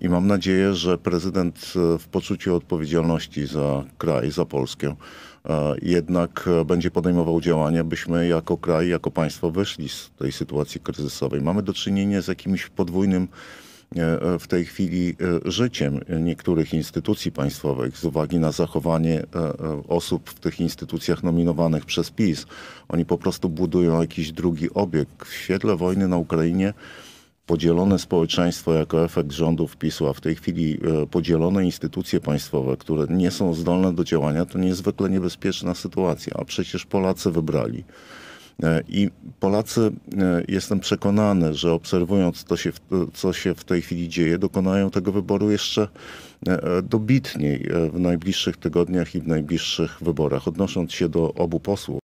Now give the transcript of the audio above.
I mam nadzieję, że prezydent e, w poczuciu odpowiedzialności za kraj, za Polskę, e, jednak e, będzie podejmował działania, byśmy jako kraj, jako państwo wyszli z tej sytuacji kryzysowej. Mamy do czynienia z jakimś podwójnym w tej chwili życiem niektórych instytucji państwowych z uwagi na zachowanie osób w tych instytucjach nominowanych przez PiS. Oni po prostu budują jakiś drugi obiekt. W świetle wojny na Ukrainie podzielone społeczeństwo jako efekt rządów PiSu, a w tej chwili e, podzielone instytucje państwowe, które nie są zdolne do działania, to niezwykle niebezpieczna sytuacja. A przecież Polacy wybrali. E, I Polacy, e, jestem przekonany, że obserwując to, się, co się w tej chwili dzieje, dokonają tego wyboru jeszcze dobitniej w najbliższych tygodniach i w najbliższych wyborach. Odnosząc się do obu posłów,